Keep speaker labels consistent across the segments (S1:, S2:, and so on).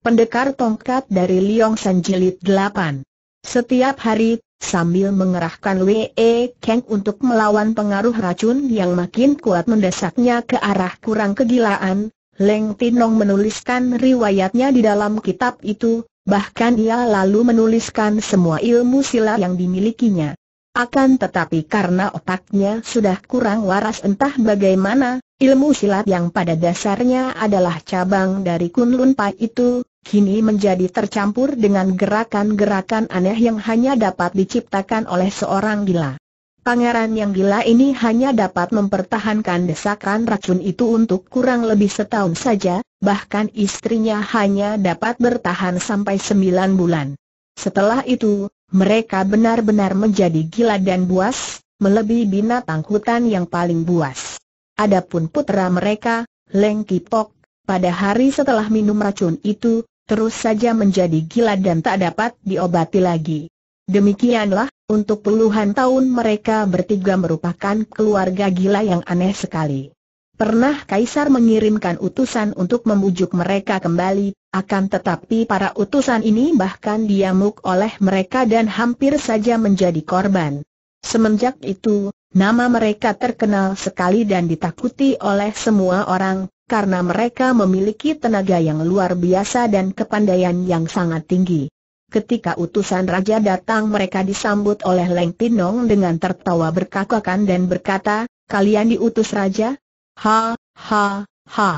S1: Pendekar Tongkat dari Liong San Jilid 8. Setiap hari, sambil mengerahkan Wee Kang untuk melawan pengaruh racun yang makin kuat mendesaknya ke arah kurang kegilaan, Leng Tinong menuliskan riwayatnya di dalam kitab itu, bahkan ia lalu menuliskan semua ilmu silat yang dimilikinya. Akan tetapi karena otaknya sudah kurang waras entah bagaimana, ilmu silat yang pada dasarnya adalah cabang dari Kunlun Pai itu, kini menjadi tercampur dengan gerakan-gerakan aneh yang hanya dapat diciptakan oleh seorang gila. Pangeran yang gila ini hanya dapat mempertahankan desakan racun itu untuk kurang lebih setahun saja, bahkan istrinya hanya dapat bertahan sampai sembilan bulan. Setelah itu, mereka benar-benar menjadi gila dan buas, melebihi binatang hutan yang paling buas. Adapun putra mereka, Leng Kipok, pada hari setelah minum racun itu, terus saja menjadi gila dan tak dapat diobati lagi. Demikianlah, untuk puluhan tahun mereka bertiga merupakan keluarga gila yang aneh sekali. Pernah Kaisar mengirimkan utusan untuk membujuk mereka kembali, akan tetapi para utusan ini bahkan diamuk oleh mereka dan hampir saja menjadi korban. Semenjak itu, nama mereka terkenal sekali dan ditakuti oleh semua orang, karena mereka memiliki tenaga yang luar biasa dan kepandaian yang sangat tinggi. Ketika utusan raja datang mereka disambut oleh Leng Pinong dengan tertawa berkakakan dan berkata, kalian diutus raja? Ha, ha, ha.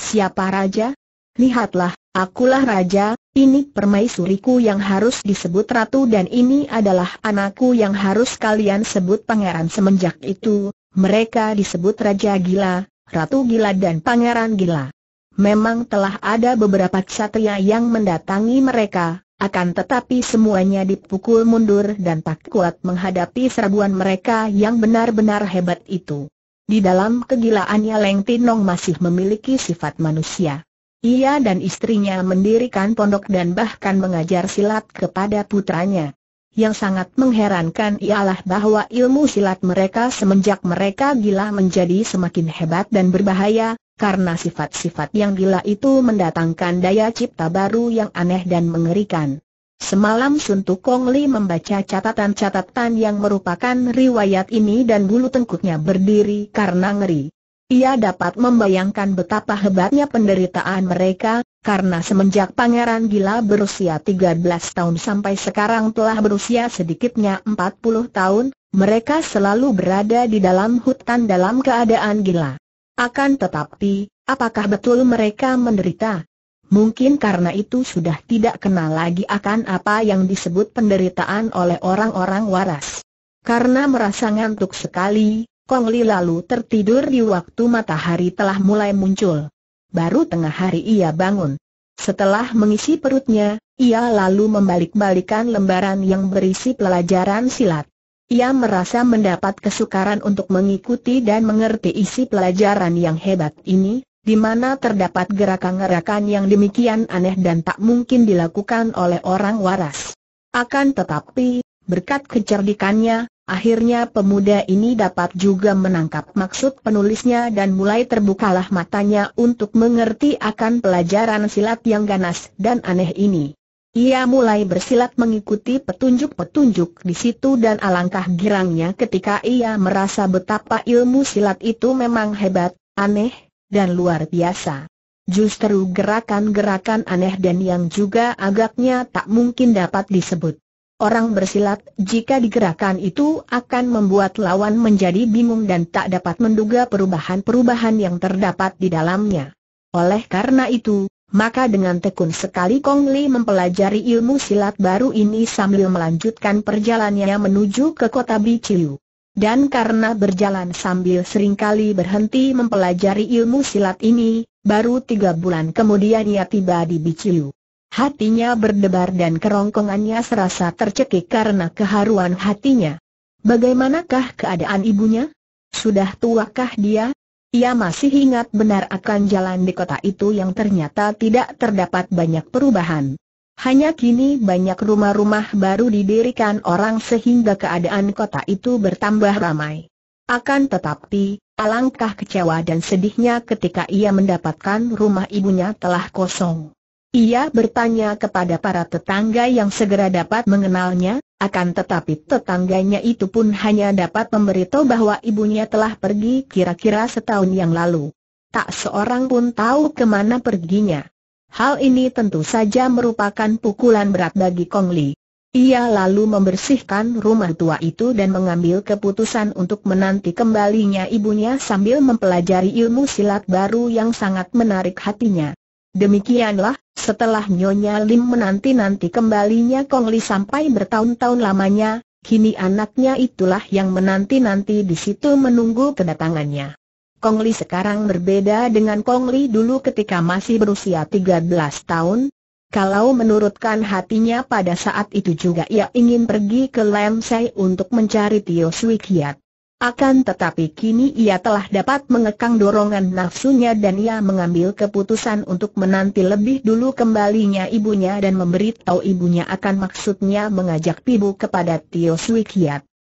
S1: Siapa raja? Lihatlah, akulah raja, ini permaisuriku yang harus disebut ratu dan ini adalah anakku yang harus kalian sebut pangeran semenjak itu. Mereka disebut raja gila, Ratu Gila dan Pangeran Gila. Memang telah ada beberapa ksatria yang mendatangi mereka, akan tetapi semuanya dipukul mundur dan tak kuat menghadapi serbuan mereka yang benar-benar hebat itu. Di dalam kegilaannya Leng Tinong masih memiliki sifat manusia. Ia dan istrinya mendirikan pondok dan bahkan mengajar silat kepada putranya. Yang sangat mengherankan ialah bahwa ilmu silat mereka semenjak mereka gila menjadi semakin hebat dan berbahaya, karena sifat-sifat yang gila itu mendatangkan daya cipta baru yang aneh dan mengerikan. Semalam Sun Tukong Li membaca catatan-catatan yang merupakan riwayat ini dan bulu tengkuknya berdiri karena ngeri. Ia dapat membayangkan betapa hebatnya penderitaan mereka, karena semenjak Pangeran Gila berusia 13 tahun sampai sekarang telah berusia sedikitnya 40 tahun, mereka selalu berada di dalam hutan dalam keadaan gila. Akan tetapi, apakah betul mereka menderita? Mungkin karena itu sudah tidak kenal lagi akan apa yang disebut penderitaan oleh orang-orang waras. Karena merasa ngantuk sekali, Kong Li lalu tertidur di waktu matahari telah mulai muncul baru tengah hari ia bangun. Setelah mengisi perutnya, ia lalu membalik-balikan lembaran yang berisi pelajaran silat. Ia merasa mendapat kesukaran untuk mengikuti dan mengerti isi pelajaran yang hebat ini, di mana terdapat gerakan-gerakan yang demikian aneh dan tak mungkin dilakukan oleh orang waras. Akan tetapi, berkat kecerdikannya, Akhirnya pemuda ini dapat juga menangkap maksud penulisnya dan mulai terbukalah matanya untuk mengerti akan pelajaran silat yang ganas dan aneh ini. Ia mulai bersilat mengikuti petunjuk-petunjuk di situ dan alangkah girangnya ketika ia merasa betapa ilmu silat itu memang hebat, aneh, dan luar biasa. Justru gerakan-gerakan aneh dan yang juga agaknya tak mungkin dapat disebut Orang bersilat, jika digerakkan itu akan membuat lawan menjadi bingung dan tak dapat menduga perubahan-perubahan yang terdapat di dalamnya. Oleh karena itu, maka dengan tekun sekali Kong Li mempelajari ilmu silat baru ini sambil melanjutkan perjalanannya menuju ke kota Biciu. Dan karena berjalan sambil seringkali berhenti mempelajari ilmu silat ini, baru tiga bulan kemudian ia tiba di Biciu. Hatinya berdebar dan kerongkongannya serasa tercekik karena keharuan hatinya. Bagaimanakah keadaan ibunya? Sudah tuakah dia? Ia masih ingat benar akan jalan di kota itu yang ternyata tidak terdapat banyak perubahan. Hanya kini banyak rumah-rumah baru didirikan orang sehingga keadaan kota itu bertambah ramai. Akan tetapi, alangkah kecewa dan sedihnya ketika ia mendapatkan rumah ibunya telah kosong. Ia bertanya kepada para tetangga yang segera dapat mengenalnya, akan tetapi tetangganya itu pun hanya dapat memberitahu bahwa ibunya telah pergi kira-kira setahun yang lalu. Tak seorang pun tahu kemana perginya. Hal ini tentu saja merupakan pukulan berat bagi Kong Li. Ia lalu membersihkan rumah tua itu dan mengambil keputusan untuk menanti kembalinya ibunya sambil mempelajari ilmu silat baru yang sangat menarik hatinya. Demikianlah, setelah Nyonya Lim menanti-nanti kembalinya Kong Li sampai bertahun-tahun lamanya, kini anaknya itulah yang menanti-nanti di situ menunggu kedatangannya. Kong Li sekarang berbeda dengan Kong Li dulu ketika masih berusia 13 tahun, kalau menurutkan hatinya pada saat itu juga ia ingin pergi ke Lam untuk mencari Tio Sui Kiat. Akan tetapi kini ia telah dapat mengekang dorongan nafsunya dan ia mengambil keputusan untuk menanti lebih dulu kembalinya ibunya dan memberitahu ibunya akan maksudnya mengajak Pibu kepada Tio Sui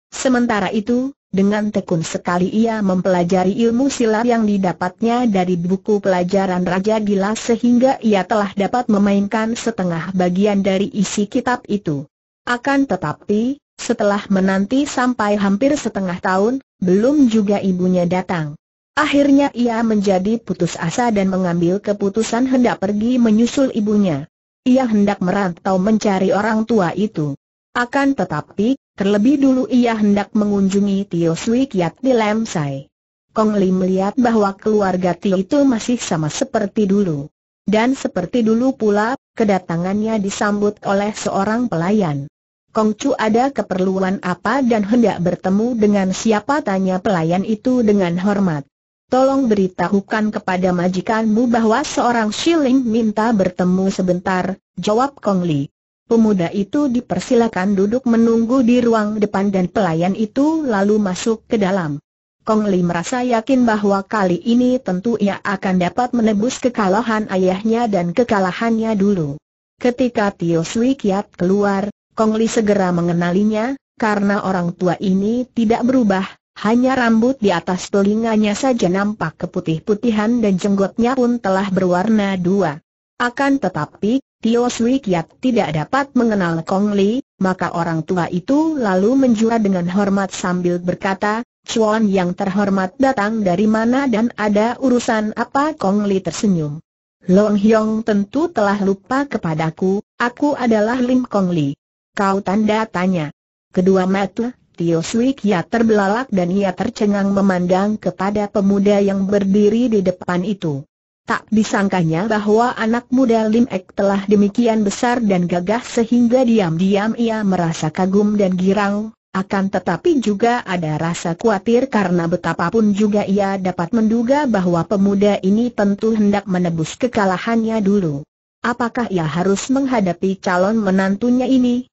S1: Sementara itu, dengan tekun sekali ia mempelajari ilmu silat yang didapatnya dari buku pelajaran Raja Gila sehingga ia telah dapat memainkan setengah bagian dari isi kitab itu. Akan tetapi, setelah menanti sampai hampir setengah tahun, belum juga ibunya datang. Akhirnya ia menjadi putus asa dan mengambil keputusan hendak pergi menyusul ibunya. Ia hendak merantau mencari orang tua itu. Akan tetapi, terlebih dulu ia hendak mengunjungi Tio Sui Kiat di Lam Sai. Kong Li melihat bahwa keluarga Tio itu masih sama seperti dulu. Dan seperti dulu pula, kedatangannya disambut oleh seorang pelayan. Kongcu ada keperluan apa dan hendak bertemu dengan siapa tanya pelayan itu dengan hormat. Tolong beritahukan kepada majikanmu bahwa seorang Shiling minta bertemu sebentar, jawab Kong Li. Pemuda itu dipersilakan duduk menunggu di ruang depan dan pelayan itu lalu masuk ke dalam. Kong Li merasa yakin bahwa kali ini tentu ia akan dapat menebus kekalahan ayahnya dan kekalahannya dulu. Ketika Tio Sui Kiat keluar, Kong Li segera mengenalinya, karena orang tua ini tidak berubah, hanya rambut di atas telinganya saja nampak keputih-putihan dan jenggotnya pun telah berwarna dua. Akan tetapi, Tio Sui Kiat tidak dapat mengenal Kong Li, maka orang tua itu lalu menjura dengan hormat sambil berkata, "Cuan yang terhormat datang dari mana dan ada urusan apa Kong Li tersenyum. Long Hyong tentu telah lupa kepadaku, aku adalah Lim Kong Li. Kau tanda tanya. Kedua mata, Tio Sui Kia terbelalak dan ia tercengang memandang kepada pemuda yang berdiri di depan itu. Tak disangkanya bahwa anak muda Lim Ek telah demikian besar dan gagah sehingga diam-diam ia merasa kagum dan girang, akan tetapi juga ada rasa khawatir karena betapapun juga ia dapat menduga bahwa pemuda ini tentu hendak menebus kekalahannya dulu. Apakah ia harus menghadapi calon menantunya ini?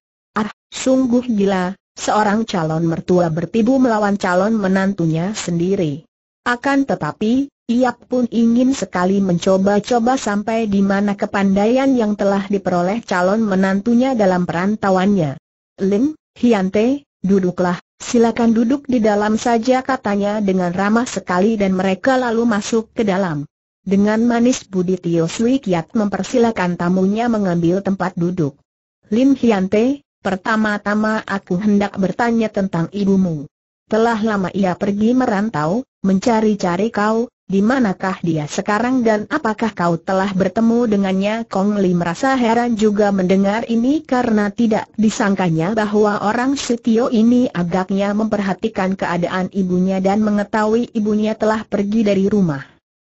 S1: Sungguh gila, seorang calon mertua bertibu melawan calon menantunya sendiri. Akan tetapi, ia pun ingin sekali mencoba-coba sampai di mana kepandaian yang telah diperoleh calon menantunya dalam perantauannya. Lim, Hiante, duduklah, silakan duduk di dalam saja katanya dengan ramah sekali dan mereka lalu masuk ke dalam. Dengan manis budi Tio Sui Kiat mempersilakan tamunya mengambil tempat duduk. Lim Hiante, Pertama-tama aku hendak bertanya tentang ibumu. Telah lama ia pergi merantau, mencari-cari kau, di manakah dia sekarang dan apakah kau telah bertemu dengannya? Kong Li merasa heran juga mendengar ini karena tidak disangkanya bahwa orang Setio ini agaknya memperhatikan keadaan ibunya dan mengetahui ibunya telah pergi dari rumah.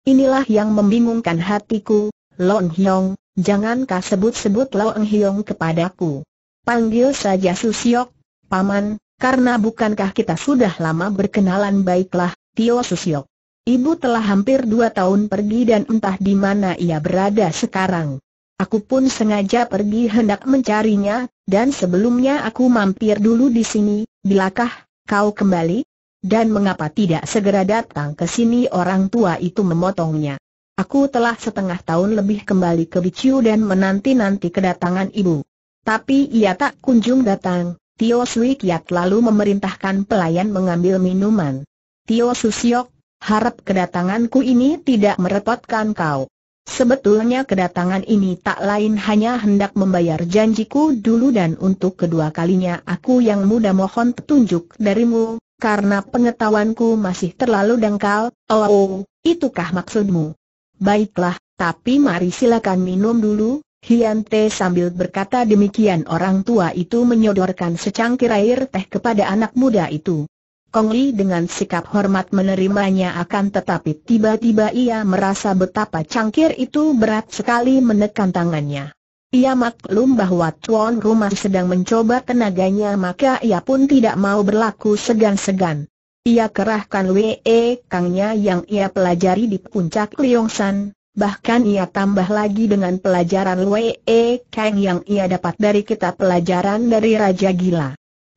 S1: Inilah yang membingungkan hatiku, Lon Hyong, jangankah sebut-sebut Long Hyong kepadaku. Panggil saja Susiok, Paman, karena bukankah kita sudah lama berkenalan baiklah, Tio Susiok. Ibu telah hampir dua tahun pergi dan entah di mana ia berada sekarang. Aku pun sengaja pergi hendak mencarinya, dan sebelumnya aku mampir dulu di sini, bilakah kau kembali? Dan mengapa tidak segera datang ke sini orang tua itu memotongnya? Aku telah setengah tahun lebih kembali ke Biciu dan menanti-nanti kedatangan ibu. Tapi ia tak kunjung datang, Tio Sui Kiat lalu memerintahkan pelayan mengambil minuman. Tio Susiok, harap kedatanganku ini tidak merepotkan kau. Sebetulnya kedatangan ini tak lain hanya hendak membayar janjiku dulu dan untuk kedua kalinya aku yang muda mohon petunjuk darimu, karena pengetahuanku masih terlalu dangkal, oh, itukah maksudmu? Baiklah, tapi mari silakan minum dulu, Hian Te sambil berkata demikian orang tua itu menyodorkan secangkir air teh kepada anak muda itu. Kong Li dengan sikap hormat menerimanya akan tetapi tiba-tiba ia merasa betapa cangkir itu berat sekali menekan tangannya. Ia maklum bahwa tuan rumah sedang mencoba tenaganya maka ia pun tidak mau berlaku segan-segan. Ia kerahkan WE Kangnya yang ia pelajari di puncak Liongsan, Bahkan ia tambah lagi dengan pelajaran Wee Kang yang ia dapat dari kitab pelajaran dari Raja Gila.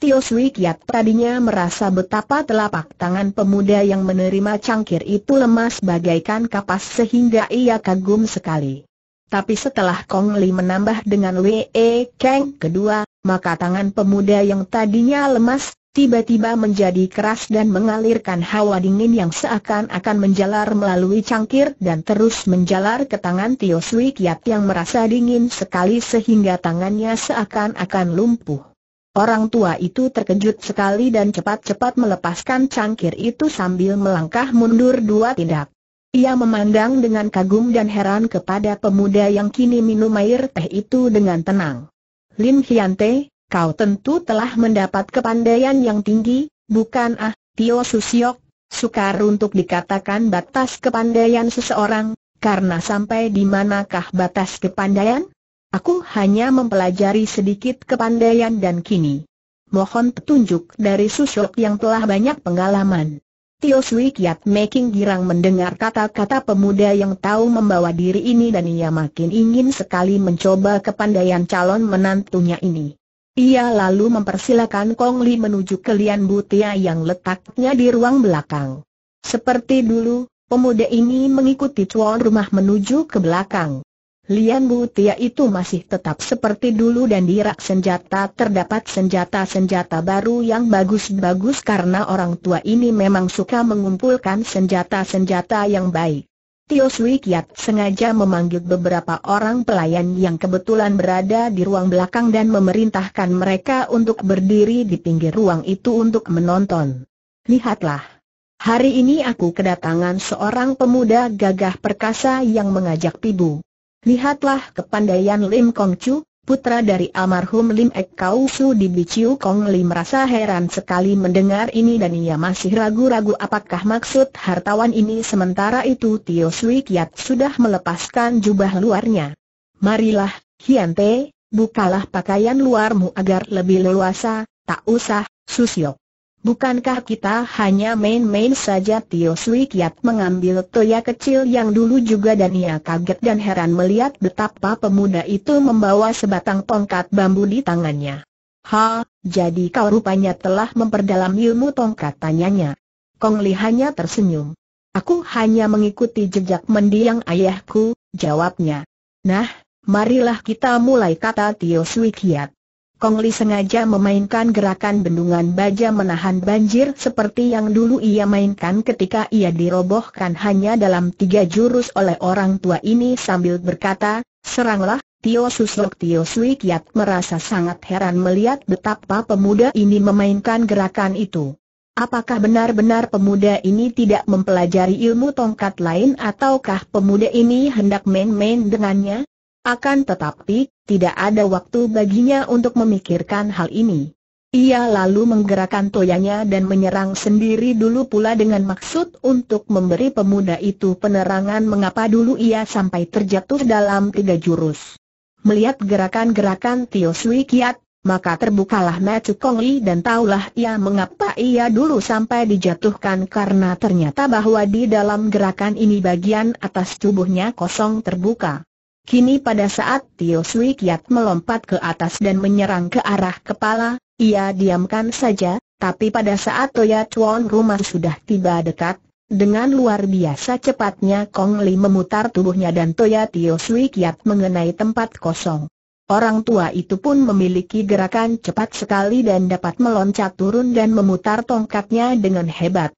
S1: Tio Sui Kiat tadinya merasa betapa telapak tangan pemuda yang menerima cangkir itu lemas bagaikan kapas sehingga ia kagum sekali. Tapi setelah Kong Li menambah dengan Wee Kang kedua, maka tangan pemuda yang tadinya lemas, tiba-tiba menjadi keras dan mengalirkan hawa dingin yang seakan-akan menjalar melalui cangkir dan terus menjalar ke tangan Tio Sui Kiat yang merasa dingin sekali sehingga tangannya seakan-akan lumpuh. Orang tua itu terkejut sekali dan cepat-cepat melepaskan cangkir itu sambil melangkah mundur dua tindak. Ia memandang dengan kagum dan heran kepada pemuda yang kini minum air teh itu dengan tenang. Lin Hyante, Kau tentu telah mendapat kepandaian yang tinggi, bukan ah, Tio Susiok, sukar untuk dikatakan batas kepandaian seseorang, karena sampai di manakah batas kepandaian? Aku hanya mempelajari sedikit kepandaian dan kini. Mohon petunjuk dari Susiok yang telah banyak pengalaman. Tio Sui Kiat Making girang mendengar kata-kata pemuda yang tahu membawa diri ini dan ia makin ingin sekali mencoba kepandaian calon menantunya ini. Ia lalu mempersilakan Kong Li menuju ke Lian Butia yang letaknya di ruang belakang. Seperti dulu, pemuda ini mengikuti tuan rumah menuju ke belakang. Lian Butia itu masih tetap seperti dulu dan di rak senjata terdapat senjata-senjata baru yang bagus-bagus karena orang tua ini memang suka mengumpulkan senjata-senjata yang baik. Tio Sui Kiat sengaja memanggil beberapa orang pelayan yang kebetulan berada di ruang belakang dan memerintahkan mereka untuk berdiri di pinggir ruang itu untuk menonton. Lihatlah. Hari ini aku kedatangan seorang pemuda gagah perkasa yang mengajak pibu. Lihatlah kepandaian Lim Kong Chu, putra dari almarhum Lim Ek Kau Su di Biciu Kong Lim merasa heran sekali mendengar ini dan ia masih ragu-ragu apakah maksud hartawan ini sementara itu Tio Sui Kiat sudah melepaskan jubah luarnya. Marilah, Hian bukalah pakaian luarmu agar lebih leluasa, tak usah, Susio. Bukankah kita hanya main-main saja Tio Sui Kiat mengambil toya kecil yang dulu juga dan ia kaget dan heran melihat betapa pemuda itu membawa sebatang tongkat bambu di tangannya. Ha, jadi kau rupanya telah memperdalam ilmu tongkat tanyanya. Kong Li hanya tersenyum. Aku hanya mengikuti jejak mendiang ayahku, jawabnya. Nah, marilah kita mulai kata Tio Sui Kiat. Kong Li sengaja memainkan gerakan bendungan baja menahan banjir seperti yang dulu ia mainkan ketika ia dirobohkan hanya dalam tiga jurus oleh orang tua ini sambil berkata, seranglah, Tio Susok Tio Sui Kiat merasa sangat heran melihat betapa pemuda ini memainkan gerakan itu. Apakah benar-benar pemuda ini tidak mempelajari ilmu tongkat lain ataukah pemuda ini hendak main-main dengannya? Akan tetapi, tidak ada waktu baginya untuk memikirkan hal ini. Ia lalu menggerakkan toyanya dan menyerang sendiri dulu pula dengan maksud untuk memberi pemuda itu penerangan mengapa dulu ia sampai terjatuh dalam tiga jurus. Melihat gerakan-gerakan Tio Sui Kiat, maka terbukalah Kong Li dan taulah ia mengapa ia dulu sampai dijatuhkan karena ternyata bahwa di dalam gerakan ini bagian atas tubuhnya kosong terbuka. Kini pada saat Tio Sui Kiat melompat ke atas dan menyerang ke arah kepala, ia diamkan saja, tapi pada saat Toya Chuan rumah sudah tiba dekat, dengan luar biasa cepatnya Kong Li memutar tubuhnya dan Toya Tio Sui Kiat mengenai tempat kosong. Orang tua itu pun memiliki gerakan cepat sekali dan dapat meloncat turun dan memutar tongkatnya dengan hebat.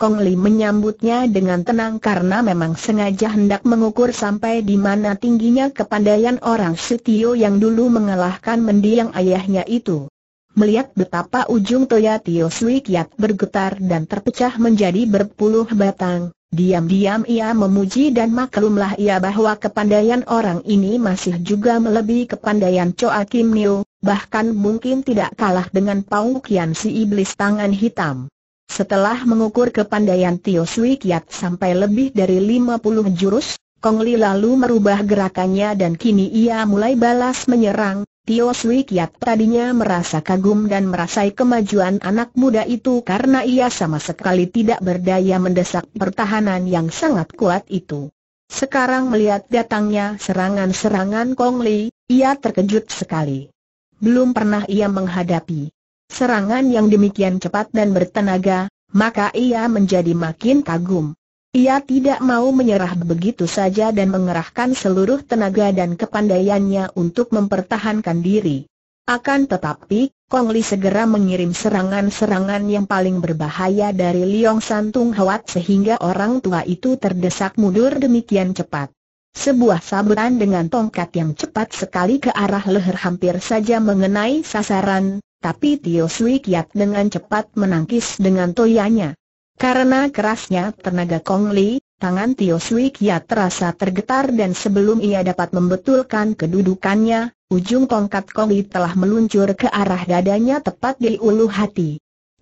S1: Kong Li menyambutnya dengan tenang karena memang sengaja hendak mengukur sampai di mana tingginya kepandaian orang Setio yang dulu mengalahkan mendiang ayahnya itu. Melihat betapa ujung toya Tio Sui Kiat bergetar dan terpecah menjadi berpuluh batang, diam-diam ia memuji dan maklumlah ia bahwa kepandaian orang ini masih juga melebihi kepandaian Choa Kim Niu, bahkan mungkin tidak kalah dengan Pau Kian si iblis tangan hitam. Setelah mengukur kepandaian Tio Sui Kiat sampai lebih dari 50 jurus, Kong Li lalu merubah gerakannya dan kini ia mulai balas menyerang. Tio Sui Kiat tadinya merasa kagum dan merasai kemajuan anak muda itu karena ia sama sekali tidak berdaya mendesak pertahanan yang sangat kuat itu. Sekarang melihat datangnya serangan-serangan Kong Li, ia terkejut sekali. Belum pernah ia menghadapi serangan yang demikian cepat dan bertenaga, maka ia menjadi makin kagum. Ia tidak mau menyerah begitu saja dan mengerahkan seluruh tenaga dan kepandaiannya untuk mempertahankan diri. Akan tetapi, Kong Li segera mengirim serangan-serangan yang paling berbahaya dari Liong Santung Hawat sehingga orang tua itu terdesak mundur demikian cepat. Sebuah sabutan dengan tongkat yang cepat sekali ke arah leher hampir saja mengenai sasaran, tapi Tio Sui Kiat dengan cepat menangkis dengan toyanya. Karena kerasnya tenaga Kong Li, tangan Tio Sui Kiat terasa tergetar dan sebelum ia dapat membetulkan kedudukannya, ujung tongkat Kong Li telah meluncur ke arah dadanya tepat di ulu hati.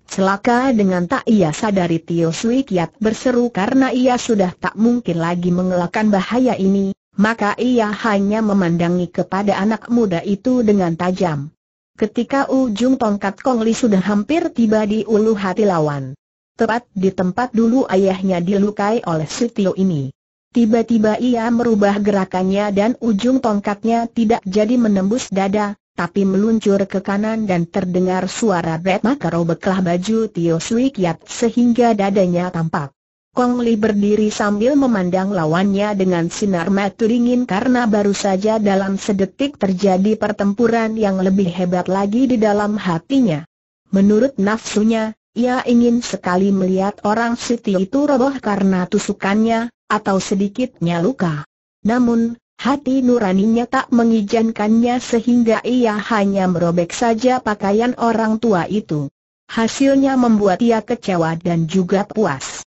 S1: Celaka dengan tak ia sadari Tio Sui Kiat berseru karena ia sudah tak mungkin lagi mengelakkan bahaya ini, maka ia hanya memandangi kepada anak muda itu dengan tajam. Ketika ujung tongkat Kong Li sudah hampir tiba di ulu hati lawan. Tepat di tempat dulu ayahnya dilukai oleh Sutio ini. Tiba-tiba ia merubah gerakannya dan ujung tongkatnya tidak jadi menembus dada, tapi meluncur ke kanan dan terdengar suara Red Makaro beklah baju Tio Sui Kiat sehingga dadanya tampak. Kong Li berdiri sambil memandang lawannya dengan sinar mata dingin karena baru saja dalam sedetik terjadi pertempuran yang lebih hebat lagi di dalam hatinya. Menurut nafsunya, ia ingin sekali melihat orang Siti itu roboh karena tusukannya, atau sedikitnya luka. Namun, hati nuraninya tak mengizinkannya sehingga ia hanya merobek saja pakaian orang tua itu. Hasilnya membuat ia kecewa dan juga puas.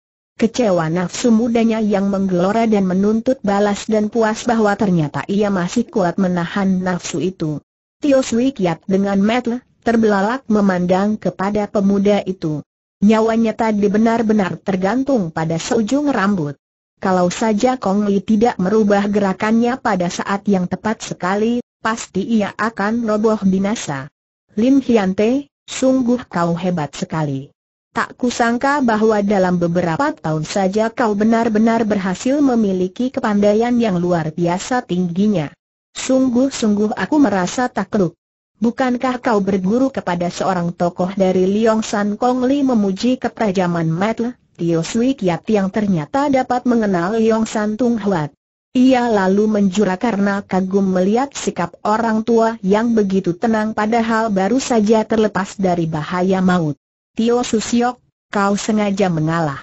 S1: Kecewa nafsu mudanya yang menggelora dan menuntut balas dan puas bahwa ternyata ia masih kuat menahan nafsu itu. Tio Sui Kiat dengan metle, terbelalak memandang kepada pemuda itu. Nyawanya tadi benar-benar tergantung pada seujung rambut. Kalau saja Kong Li tidak merubah gerakannya pada saat yang tepat sekali, pasti ia akan roboh binasa. Lim Hyante, sungguh kau hebat sekali tak kusangka bahwa dalam beberapa tahun saja kau benar-benar berhasil memiliki kepandaian yang luar biasa tingginya. Sungguh-sungguh aku merasa takluk. Bukankah kau berguru kepada seorang tokoh dari Liong San Kong Li memuji ketajaman Metle, Tio Sui Kiat yang ternyata dapat mengenal Liong San Tung Huat? Ia lalu menjura karena kagum melihat sikap orang tua yang begitu tenang padahal baru saja terlepas dari bahaya maut. Tio Susiok, kau sengaja mengalah.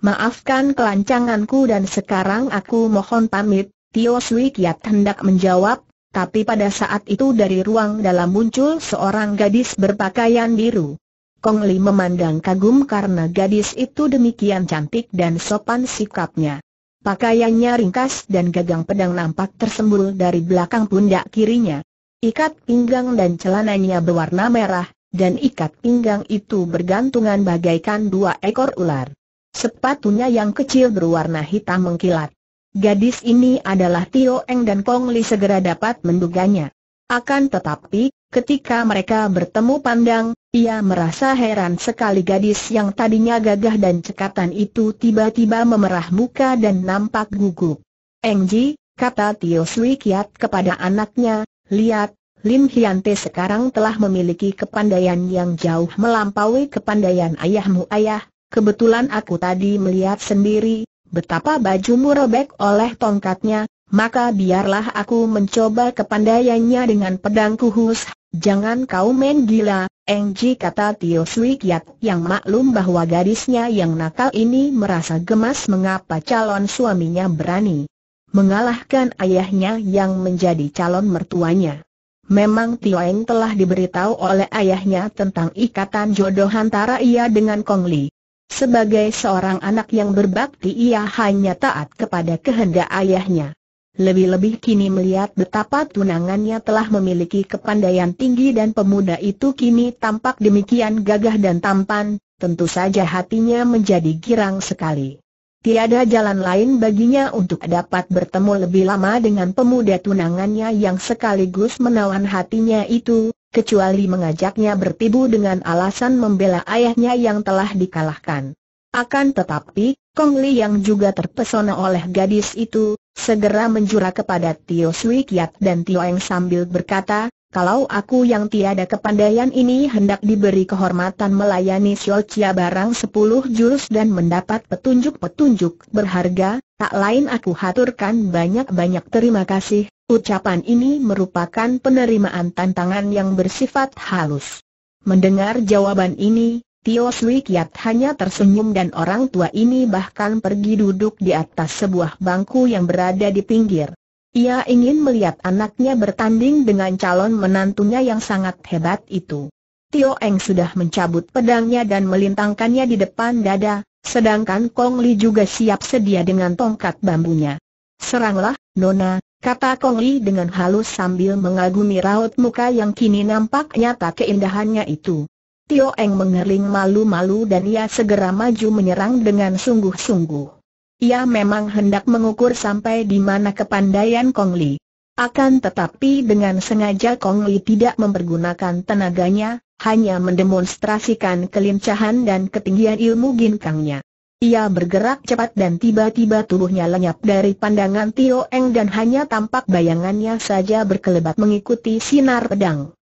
S1: Maafkan kelancanganku dan sekarang aku mohon pamit, Tio Sui Kiat hendak menjawab, tapi pada saat itu dari ruang dalam muncul seorang gadis berpakaian biru. Kong Li memandang kagum karena gadis itu demikian cantik dan sopan sikapnya. Pakaiannya ringkas dan gagang pedang nampak tersembul dari belakang pundak kirinya. Ikat pinggang dan celananya berwarna merah, dan ikat pinggang itu bergantungan bagaikan dua ekor ular. Sepatunya yang kecil berwarna hitam mengkilat. Gadis ini adalah Tio Eng dan Kong Li segera dapat menduganya. Akan tetapi, ketika mereka bertemu pandang, ia merasa heran sekali gadis yang tadinya gagah dan cekatan itu tiba-tiba memerah muka dan nampak gugup. Engji, kata Tio Sui Kiat kepada anaknya, lihat, Lim Hyante sekarang telah memiliki kepandaian yang jauh melampaui kepandaian ayahmu ayah, kebetulan aku tadi melihat sendiri, betapa bajumu robek oleh tongkatnya, maka biarlah aku mencoba kepandaiannya dengan pedang kuhus, jangan kau main gila, Engji kata Tio Sui yang maklum bahwa gadisnya yang nakal ini merasa gemas mengapa calon suaminya berani mengalahkan ayahnya yang menjadi calon mertuanya. Memang Tioeng telah diberitahu oleh ayahnya tentang ikatan jodoh antara ia dengan Kong Li. Sebagai seorang anak yang berbakti ia hanya taat kepada kehendak ayahnya. Lebih-lebih kini melihat betapa tunangannya telah memiliki kepandaian tinggi dan pemuda itu kini tampak demikian gagah dan tampan, tentu saja hatinya menjadi girang sekali. Tiada jalan lain baginya untuk dapat bertemu lebih lama dengan pemuda tunangannya yang sekaligus menawan hatinya itu, kecuali mengajaknya bertibu dengan alasan membela ayahnya yang telah dikalahkan. Akan tetapi, Kong Li yang juga terpesona oleh gadis itu, segera menjura kepada Tio Sui Kiat dan Tio Eng sambil berkata, kalau aku yang tiada kepandaian ini hendak diberi kehormatan melayani Xiaochia barang sepuluh jurus dan mendapat petunjuk-petunjuk berharga, tak lain aku haturkan banyak-banyak terima kasih. Ucapan ini merupakan penerimaan tantangan yang bersifat halus. Mendengar jawaban ini, Tio Sui Kiat hanya tersenyum dan orang tua ini bahkan pergi duduk di atas sebuah bangku yang berada di pinggir. Ia ingin melihat anaknya bertanding dengan calon menantunya yang sangat hebat itu. Tio Eng sudah mencabut pedangnya dan melintangkannya di depan dada, sedangkan Kong Li juga siap sedia dengan tongkat bambunya. Seranglah, Nona, kata Kong Li dengan halus sambil mengagumi raut muka yang kini nampak nyata keindahannya itu. Tio Eng mengering malu-malu dan ia segera maju menyerang dengan sungguh-sungguh. Ia memang hendak mengukur sampai di mana kepandaian Kong Li. Akan tetapi dengan sengaja Kong Li tidak mempergunakan tenaganya, hanya mendemonstrasikan kelincahan dan ketinggian ilmu ginkangnya. Ia bergerak cepat dan tiba-tiba tubuhnya lenyap dari pandangan Tio Eng dan hanya tampak bayangannya saja berkelebat mengikuti sinar pedang.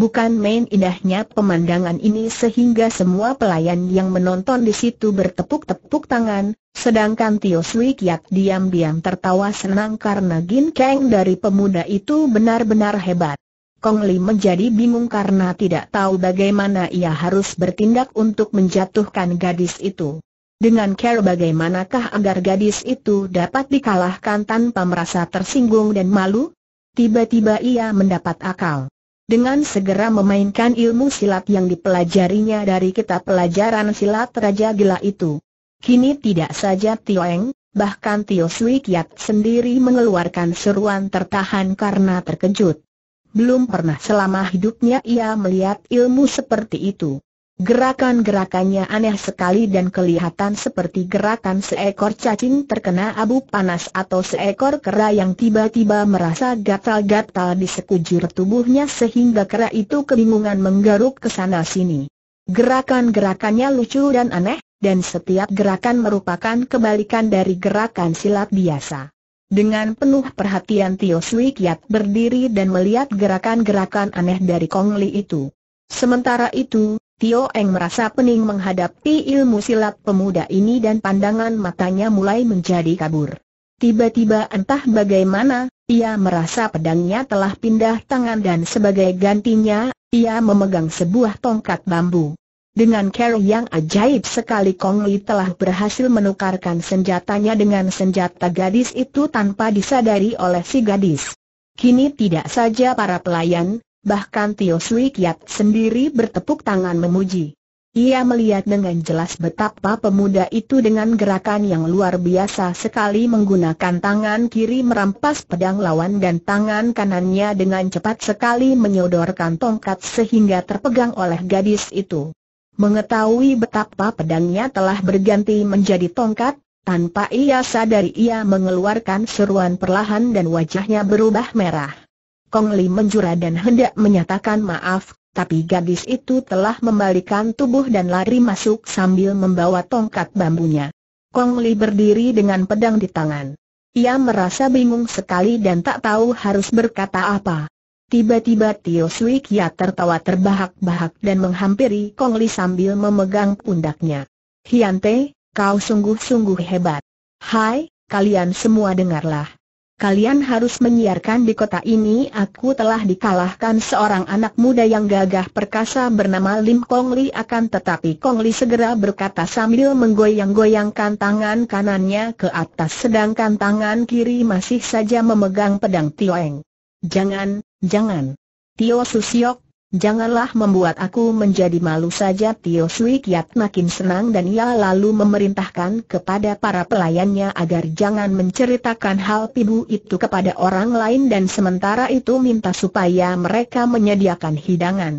S1: Bukan main indahnya pemandangan ini sehingga semua pelayan yang menonton di situ bertepuk-tepuk tangan, sedangkan Tio Sui Kiat diam-diam tertawa senang karena Gin Kang dari pemuda itu benar-benar hebat. Kong Li menjadi bingung karena tidak tahu bagaimana ia harus bertindak untuk menjatuhkan gadis itu. Dengan care bagaimanakah agar gadis itu dapat dikalahkan tanpa merasa tersinggung dan malu? Tiba-tiba ia mendapat akal dengan segera memainkan ilmu silat yang dipelajarinya dari kitab pelajaran silat Raja Gila itu. Kini tidak saja Tioeng, bahkan Tio Sui Kiat sendiri mengeluarkan seruan tertahan karena terkejut. Belum pernah selama hidupnya ia melihat ilmu seperti itu. Gerakan-gerakannya aneh sekali dan kelihatan seperti gerakan seekor cacing terkena abu panas atau seekor kera yang tiba-tiba merasa gatal-gatal di sekujur tubuhnya sehingga kera itu kebingungan menggaruk ke sana sini. Gerakan-gerakannya lucu dan aneh, dan setiap gerakan merupakan kebalikan dari gerakan silat biasa. Dengan penuh perhatian Tio Sui Kiat berdiri dan melihat gerakan-gerakan aneh dari Kong Li itu. Sementara itu, Tio Eng merasa pening menghadapi ilmu silat pemuda ini dan pandangan matanya mulai menjadi kabur. Tiba-tiba entah bagaimana, ia merasa pedangnya telah pindah tangan dan sebagai gantinya, ia memegang sebuah tongkat bambu. Dengan cara yang ajaib sekali Kong Li telah berhasil menukarkan senjatanya dengan senjata gadis itu tanpa disadari oleh si gadis. Kini tidak saja para pelayan, Bahkan Tio Sui Kiat sendiri bertepuk tangan memuji. Ia melihat dengan jelas betapa pemuda itu dengan gerakan yang luar biasa sekali menggunakan tangan kiri merampas pedang lawan dan tangan kanannya dengan cepat sekali menyodorkan tongkat sehingga terpegang oleh gadis itu. Mengetahui betapa pedangnya telah berganti menjadi tongkat, tanpa ia sadari ia mengeluarkan seruan perlahan dan wajahnya berubah merah. Kong Li menjura dan hendak menyatakan maaf, tapi gadis itu telah membalikan tubuh dan lari masuk sambil membawa tongkat bambunya. Kong Li berdiri dengan pedang di tangan. Ia merasa bingung sekali dan tak tahu harus berkata apa. Tiba-tiba Tio Sui Kia tertawa terbahak-bahak dan menghampiri Kong Li sambil memegang pundaknya. Hiante, kau sungguh-sungguh hebat. Hai, kalian semua dengarlah kalian harus menyiarkan di kota ini aku telah dikalahkan seorang anak muda yang gagah perkasa bernama Lim Kong Li akan tetapi Kong Li segera berkata sambil menggoyang-goyangkan tangan kanannya ke atas sedangkan tangan kiri masih saja memegang pedang Tio Eng. Jangan, jangan. Tio Susiok, Janganlah membuat aku menjadi malu saja Tio Sui Kiat makin senang dan ia lalu memerintahkan kepada para pelayannya agar jangan menceritakan hal pibu itu kepada orang lain dan sementara itu minta supaya mereka menyediakan hidangan.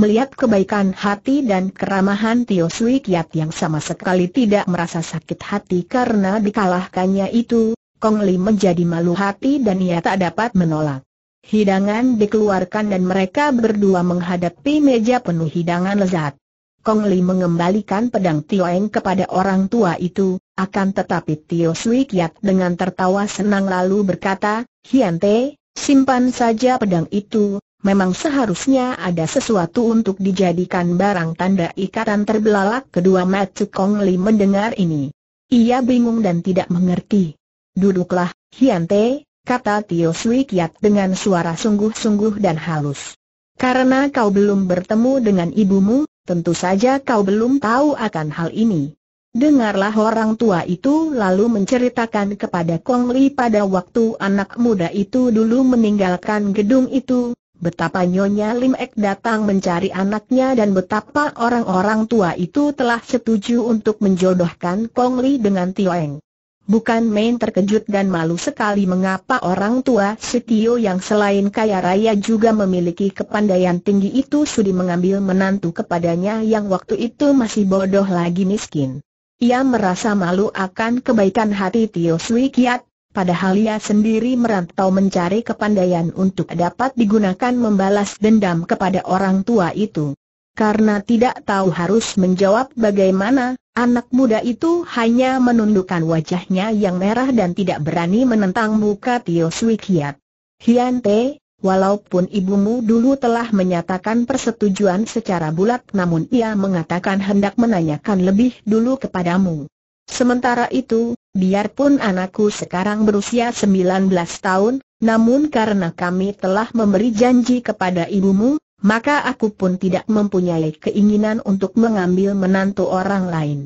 S1: Melihat kebaikan hati dan keramahan Tio Sui Kiat yang sama sekali tidak merasa sakit hati karena dikalahkannya itu, Kong Li menjadi malu hati dan ia tak dapat menolak hidangan dikeluarkan dan mereka berdua menghadapi meja penuh hidangan lezat. Kong Li mengembalikan pedang Tioeng kepada orang tua itu, akan tetapi Tio Sui Kiat dengan tertawa senang lalu berkata, Hian Te, simpan saja pedang itu, memang seharusnya ada sesuatu untuk dijadikan barang tanda ikatan terbelalak kedua mata Kong Li mendengar ini. Ia bingung dan tidak mengerti. Duduklah, Hian Te, kata Tio Sui Kiat dengan suara sungguh-sungguh dan halus. Karena kau belum bertemu dengan ibumu, tentu saja kau belum tahu akan hal ini. Dengarlah orang tua itu lalu menceritakan kepada Kong Li pada waktu anak muda itu dulu meninggalkan gedung itu, betapa Nyonya Lim Ek datang mencari anaknya dan betapa orang-orang tua itu telah setuju untuk menjodohkan Kong Li dengan Tio Eng. Bukan main terkejut dan malu sekali mengapa orang tua Setio yang selain kaya raya juga memiliki kepandaian tinggi itu sudi mengambil menantu kepadanya yang waktu itu masih bodoh lagi miskin. Ia merasa malu akan kebaikan hati Tio Sui Kiat, padahal ia sendiri merantau mencari kepandaian untuk dapat digunakan membalas dendam kepada orang tua itu. Karena tidak tahu harus menjawab bagaimana, Anak muda itu hanya menundukkan wajahnya yang merah dan tidak berani menentang muka Tio Sui Kiat. Hian Te, walaupun ibumu dulu telah menyatakan persetujuan secara bulat namun ia mengatakan hendak menanyakan lebih dulu kepadamu. Sementara itu, biarpun anakku sekarang berusia 19 tahun, namun karena kami telah memberi janji kepada ibumu, maka aku pun tidak mempunyai keinginan untuk mengambil menantu orang lain.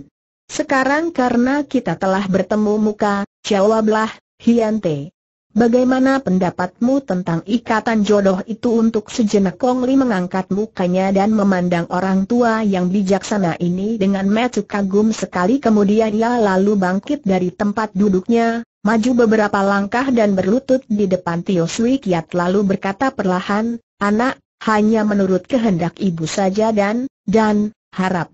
S1: Sekarang karena kita telah bertemu muka, jawablah, Hiante. Bagaimana pendapatmu tentang ikatan jodoh itu untuk sejenak Kong Li mengangkat mukanya dan memandang orang tua yang bijaksana ini dengan mata kagum sekali kemudian ia lalu bangkit dari tempat duduknya, maju beberapa langkah dan berlutut di depan Tio Sui Kiat lalu berkata perlahan, Anak, hanya menurut kehendak ibu saja dan, dan, harap.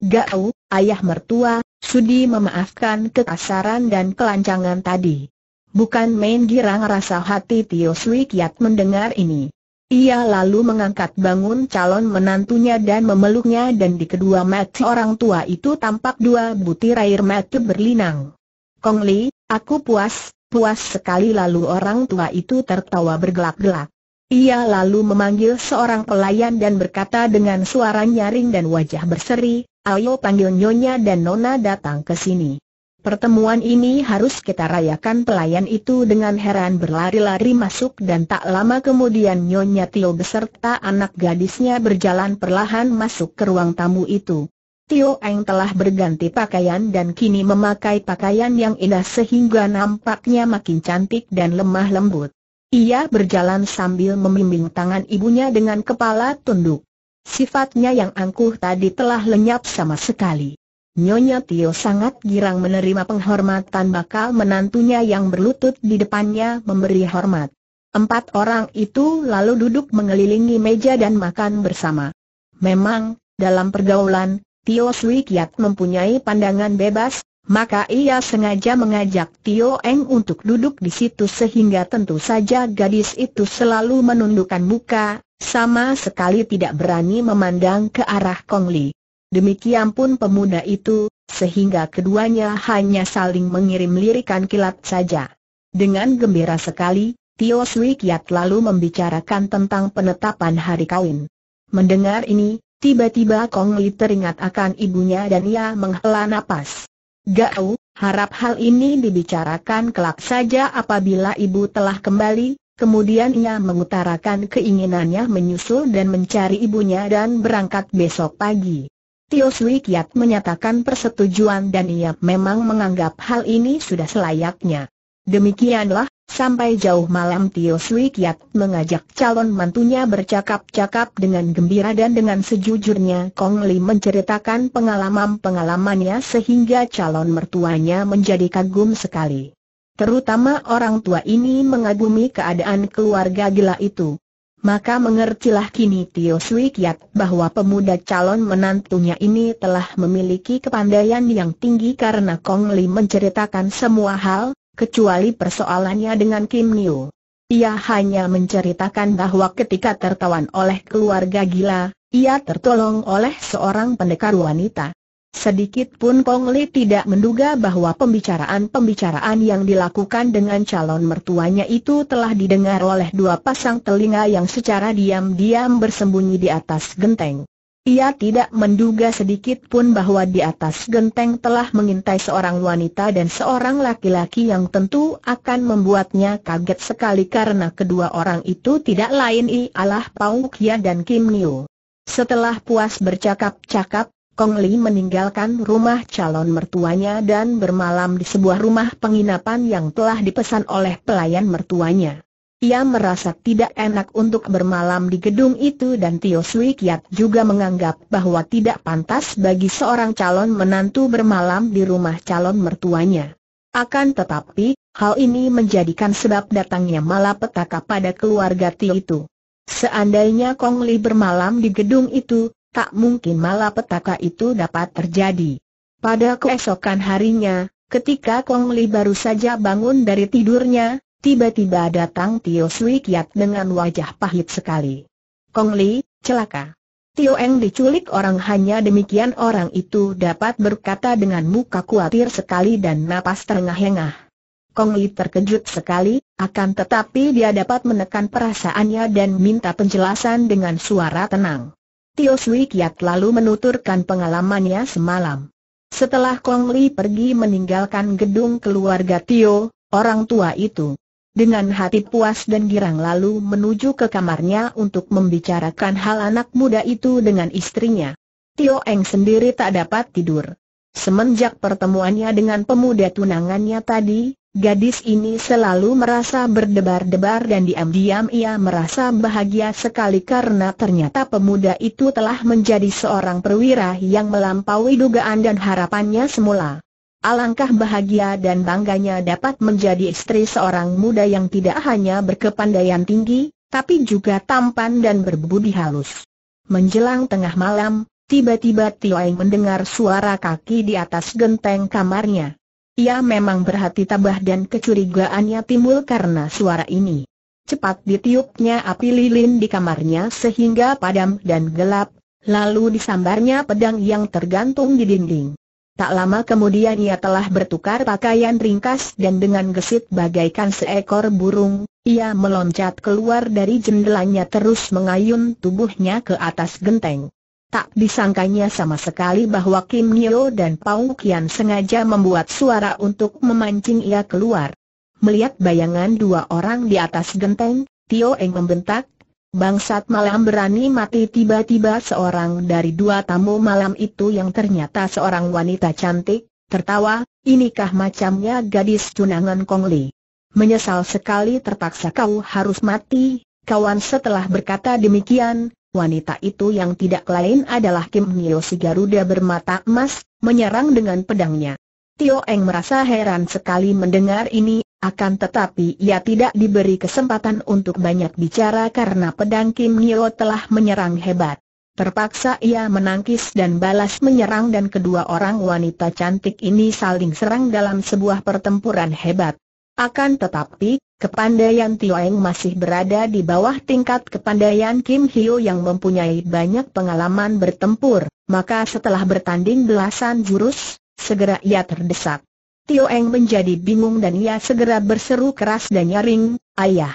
S1: Gau, ayah mertua, sudi memaafkan kekasaran dan kelancangan tadi. Bukan main girang rasa hati Tio Sui Kiat mendengar ini. Ia lalu mengangkat bangun calon menantunya dan memeluknya dan di kedua mata orang tua itu tampak dua butir air mata berlinang. Kong Li, aku puas, puas sekali lalu orang tua itu tertawa bergelak-gelak. Ia lalu memanggil seorang pelayan dan berkata dengan suara nyaring dan wajah berseri, ayo panggil Nyonya dan Nona datang ke sini. Pertemuan ini harus kita rayakan pelayan itu dengan heran berlari-lari masuk dan tak lama kemudian Nyonya Tio beserta anak gadisnya berjalan perlahan masuk ke ruang tamu itu. Tio Eng telah berganti pakaian dan kini memakai pakaian yang indah sehingga nampaknya makin cantik dan lemah lembut. Ia berjalan sambil membimbing tangan ibunya dengan kepala tunduk. Sifatnya yang angkuh tadi telah lenyap sama sekali. Nyonya Tio sangat girang menerima penghormatan bakal menantunya yang berlutut di depannya memberi hormat. Empat orang itu lalu duduk mengelilingi meja dan makan bersama. Memang, dalam pergaulan, Tio Sui Kiat mempunyai pandangan bebas, maka ia sengaja mengajak Tio Eng untuk duduk di situ sehingga tentu saja gadis itu selalu menundukkan muka, sama sekali tidak berani memandang ke arah Kong Li. Demikian pun pemuda itu, sehingga keduanya hanya saling mengirim lirikan kilat saja. Dengan gembira sekali, Tio Sui Kiat lalu membicarakan tentang penetapan hari kawin. Mendengar ini, tiba-tiba Kong Li teringat akan ibunya dan ia menghela napas. Gau, harap hal ini dibicarakan kelak saja apabila ibu telah kembali, kemudian ia mengutarakan keinginannya menyusul dan mencari ibunya dan berangkat besok pagi. Tio Sui Kiat menyatakan persetujuan dan ia memang menganggap hal ini sudah selayaknya. Demikianlah, Sampai jauh malam Tio Sui Kiat mengajak calon mantunya bercakap-cakap dengan gembira dan dengan sejujurnya Kong Li menceritakan pengalaman-pengalamannya sehingga calon mertuanya menjadi kagum sekali. Terutama orang tua ini mengagumi keadaan keluarga gila itu. Maka mengertilah kini Tio Sui Kiat bahwa pemuda calon menantunya ini telah memiliki kepandaian yang tinggi karena Kong Li menceritakan semua hal, kecuali persoalannya dengan Kim Niu. Ia hanya menceritakan bahwa ketika tertawan oleh keluarga gila, ia tertolong oleh seorang pendekar wanita. Sedikit pun Pong Li tidak menduga bahwa pembicaraan-pembicaraan yang dilakukan dengan calon mertuanya itu telah didengar oleh dua pasang telinga yang secara diam-diam bersembunyi di atas genteng. Ia tidak menduga sedikit pun bahwa di atas genteng telah mengintai seorang wanita dan seorang laki-laki yang tentu akan membuatnya kaget sekali karena kedua orang itu tidak lain ialah Pau Kia dan Kim Niu. Setelah puas bercakap-cakap, Kong Li meninggalkan rumah calon mertuanya dan bermalam di sebuah rumah penginapan yang telah dipesan oleh pelayan mertuanya. Ia merasa tidak enak untuk bermalam di gedung itu dan Tio Sui Kiat juga menganggap bahwa tidak pantas bagi seorang calon menantu bermalam di rumah calon mertuanya. Akan tetapi, hal ini menjadikan sebab datangnya malapetaka pada keluarga Tio itu. Seandainya Kong Li bermalam di gedung itu, tak mungkin malapetaka itu dapat terjadi. Pada keesokan harinya, ketika Kong Li baru saja bangun dari tidurnya, Tiba-tiba datang Tio Sui Kiat dengan wajah pahit sekali. Kong Li, celaka. Tio Eng diculik orang hanya demikian orang itu dapat berkata dengan muka khawatir sekali dan napas terengah-engah. Kong Li terkejut sekali, akan tetapi dia dapat menekan perasaannya dan minta penjelasan dengan suara tenang. Tio Sui Kiat lalu menuturkan pengalamannya semalam. Setelah Kong Li pergi meninggalkan gedung keluarga Tio, orang tua itu, dengan hati puas dan girang lalu menuju ke kamarnya untuk membicarakan hal anak muda itu dengan istrinya. Tio Eng sendiri tak dapat tidur. Semenjak pertemuannya dengan pemuda tunangannya tadi, gadis ini selalu merasa berdebar-debar dan diam-diam ia merasa bahagia sekali karena ternyata pemuda itu telah menjadi seorang perwira yang melampaui dugaan dan harapannya semula. Alangkah bahagia dan bangganya dapat menjadi istri seorang muda yang tidak hanya berkepandaian tinggi, tapi juga tampan dan berbudi halus. Menjelang tengah malam, tiba-tiba Tioi mendengar suara kaki di atas genteng kamarnya. Ia memang berhati tabah dan kecurigaannya timbul karena suara ini. Cepat ditiupnya api lilin di kamarnya sehingga padam dan gelap, lalu disambarnya pedang yang tergantung di dinding. Tak lama kemudian ia telah bertukar pakaian ringkas dan dengan gesit bagaikan seekor burung, ia meloncat keluar dari jendelanya terus mengayun tubuhnya ke atas genteng. Tak disangkanya sama sekali bahwa Kim Nio dan Pau Kian sengaja membuat suara untuk memancing ia keluar. Melihat bayangan dua orang di atas genteng, Tio Eng membentak, Bangsat malam berani mati tiba-tiba seorang dari dua tamu malam itu yang ternyata seorang wanita cantik, tertawa, inikah macamnya gadis tunangan Kongli. Menyesal sekali terpaksa kau harus mati, kawan setelah berkata demikian, wanita itu yang tidak lain adalah Kim Nio si Garuda bermata emas, menyerang dengan pedangnya. Tio Eng merasa heran sekali mendengar ini, akan tetapi ia tidak diberi kesempatan untuk banyak bicara karena pedang Kim Nio telah menyerang hebat. Terpaksa ia menangkis dan balas menyerang dan kedua orang wanita cantik ini saling serang dalam sebuah pertempuran hebat. Akan tetapi, kepandaian Tioeng masih berada di bawah tingkat kepandaian Kim Hyo yang mempunyai banyak pengalaman bertempur, maka setelah bertanding belasan jurus, segera ia terdesak. Tio Eng menjadi bingung dan ia segera berseru keras dan nyaring, Ayah!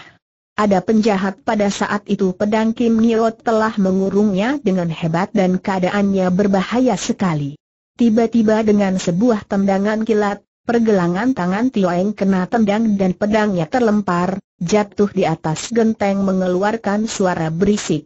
S1: Ada penjahat pada saat itu pedang Kim Nio telah mengurungnya dengan hebat dan keadaannya berbahaya sekali. Tiba-tiba dengan sebuah tendangan kilat, pergelangan tangan Tio Eng kena tendang dan pedangnya terlempar, jatuh di atas genteng mengeluarkan suara berisik.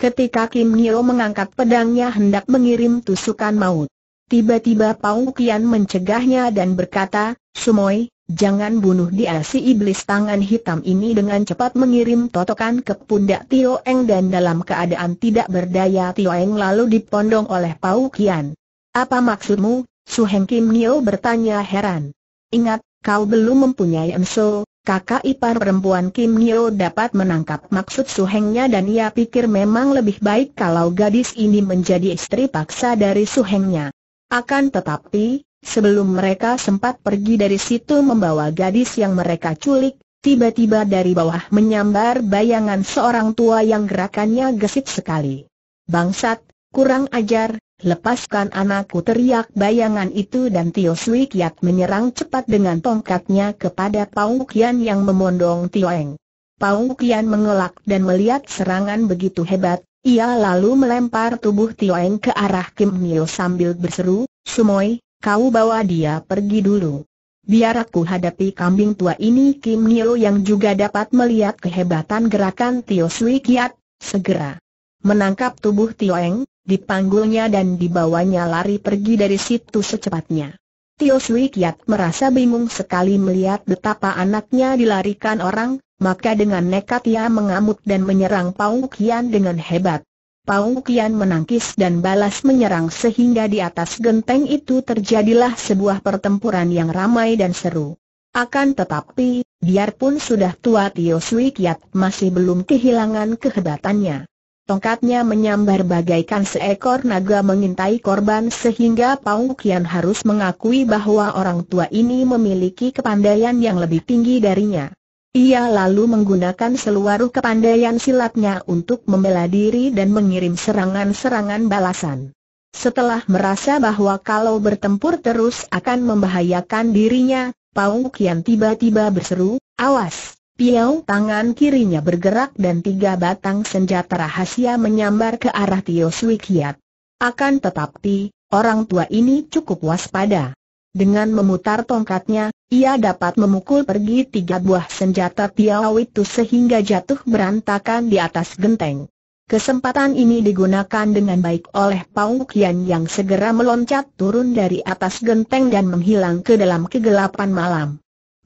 S1: Ketika Kim Nio mengangkat pedangnya hendak mengirim tusukan maut. Tiba-tiba Pau Kian mencegahnya dan berkata, Sumoi, jangan bunuh dia si iblis tangan hitam ini dengan cepat mengirim totokan ke pundak Tio Eng dan dalam keadaan tidak berdaya Tio Eng lalu dipondong oleh Pau Kian. Apa maksudmu? Su Heng Kim Nio bertanya heran. Ingat, kau belum mempunyai emso, kakak ipar perempuan Kim Nio dapat menangkap maksud Su Hengnya dan ia pikir memang lebih baik kalau gadis ini menjadi istri paksa dari Su Hengnya. Akan tetapi, sebelum mereka sempat pergi dari situ membawa gadis yang mereka culik, tiba-tiba dari bawah menyambar bayangan seorang tua yang gerakannya gesit sekali. Bangsat, kurang ajar, lepaskan anakku teriak bayangan itu dan Tio Sui Kiat menyerang cepat dengan tongkatnya kepada Pau Kian yang memondong Tio Eng. Pau Kian mengelak dan melihat serangan begitu hebat, ia lalu melempar tubuh Tioeng ke arah Kim Nil sambil berseru, Sumoi, kau bawa dia pergi dulu. Biar aku hadapi kambing tua ini Kim Nilo yang juga dapat melihat kehebatan gerakan Tio Sui Kiat, segera menangkap tubuh Tioeng, Eng, dipanggulnya dan dibawanya lari pergi dari situ secepatnya. Tio Sui Kiat merasa bingung sekali melihat betapa anaknya dilarikan orang, maka dengan nekat ia mengamuk dan menyerang Pau Kian dengan hebat. Pau Kian menangkis dan balas menyerang sehingga di atas genteng itu terjadilah sebuah pertempuran yang ramai dan seru. Akan tetapi, biarpun sudah tua Tio Sui Kiat masih belum kehilangan kehebatannya. Tongkatnya menyambar bagaikan seekor naga mengintai korban sehingga Pau Kian harus mengakui bahwa orang tua ini memiliki kepandaian yang lebih tinggi darinya. Ia lalu menggunakan seluruh kepandaian silatnya untuk membela diri dan mengirim serangan-serangan balasan. Setelah merasa bahwa kalau bertempur terus akan membahayakan dirinya, Pau Kian tiba-tiba berseru, awas! Piau tangan kirinya bergerak dan tiga batang senjata rahasia menyambar ke arah Tio Sui Kiat. Akan tetapi, orang tua ini cukup waspada. Dengan memutar tongkatnya, ia dapat memukul pergi tiga buah senjata piau itu sehingga jatuh berantakan di atas genteng. Kesempatan ini digunakan dengan baik oleh Pau Kian yang segera meloncat turun dari atas genteng dan menghilang ke dalam kegelapan malam.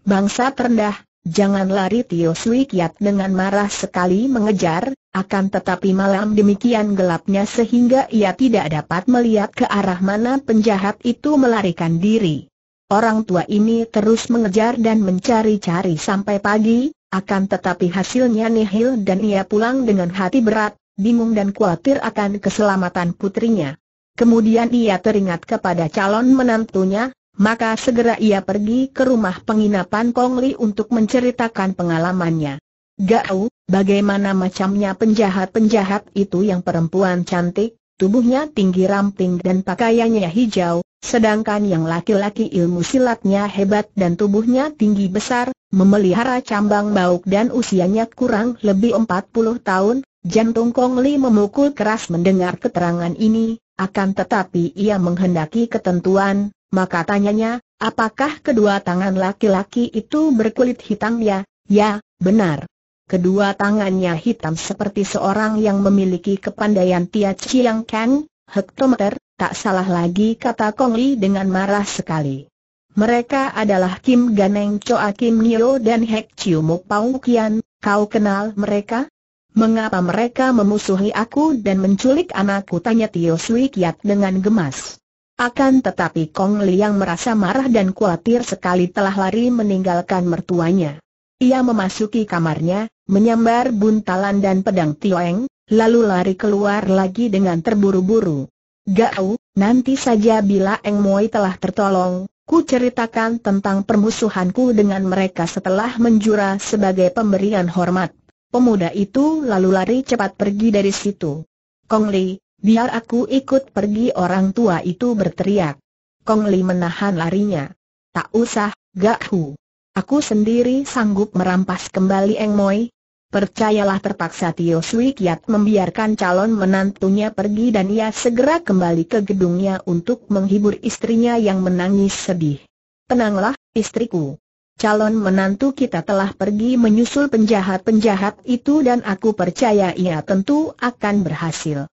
S1: Bangsa terendah, jangan lari Tio Sui Kiat dengan marah sekali mengejar, akan tetapi malam demikian gelapnya sehingga ia tidak dapat melihat ke arah mana penjahat itu melarikan diri. Orang tua ini terus mengejar dan mencari-cari sampai pagi, akan tetapi hasilnya nihil dan ia pulang dengan hati berat, bingung dan khawatir akan keselamatan putrinya. Kemudian ia teringat kepada calon menantunya, maka segera ia pergi ke rumah penginapan Kongli untuk menceritakan pengalamannya. Gau, bagaimana macamnya penjahat-penjahat itu yang perempuan cantik, tubuhnya tinggi ramping dan pakaiannya hijau, Sedangkan yang laki-laki ilmu silatnya hebat dan tubuhnya tinggi besar, memelihara cambang bauk dan usianya kurang lebih 40 tahun, jantung Kong Li memukul keras mendengar keterangan ini, akan tetapi ia menghendaki ketentuan, maka tanyanya, apakah kedua tangan laki-laki itu berkulit hitam ya? Ya, benar. Kedua tangannya hitam seperti seorang yang memiliki kepandaian Tia Chiang Kang, hektometer, Tak salah lagi kata Kong Li dengan marah sekali. Mereka adalah Kim Ganeng Choa Kim Nio dan Hek Chiu Mo Pau Kian, kau kenal mereka? Mengapa mereka memusuhi aku dan menculik anakku tanya Tio Sui Kiat dengan gemas. Akan tetapi Kong Li yang merasa marah dan khawatir sekali telah lari meninggalkan mertuanya. Ia memasuki kamarnya, menyambar buntalan dan pedang Tio Eng, lalu lari keluar lagi dengan terburu-buru. Gau, nanti saja bila Eng Moi telah tertolong, ku ceritakan tentang permusuhanku dengan mereka setelah menjura sebagai pemberian hormat. Pemuda itu lalu lari cepat pergi dari situ. Kong Li, biar aku ikut pergi orang tua itu berteriak. Kong Li menahan larinya. Tak usah, Gak Aku sendiri sanggup merampas kembali Eng Moi, Percayalah terpaksa Tio Sui Kiat membiarkan calon menantunya pergi dan ia segera kembali ke gedungnya untuk menghibur istrinya yang menangis sedih. Tenanglah, istriku. Calon menantu kita telah pergi menyusul penjahat-penjahat itu dan aku percaya ia tentu akan berhasil.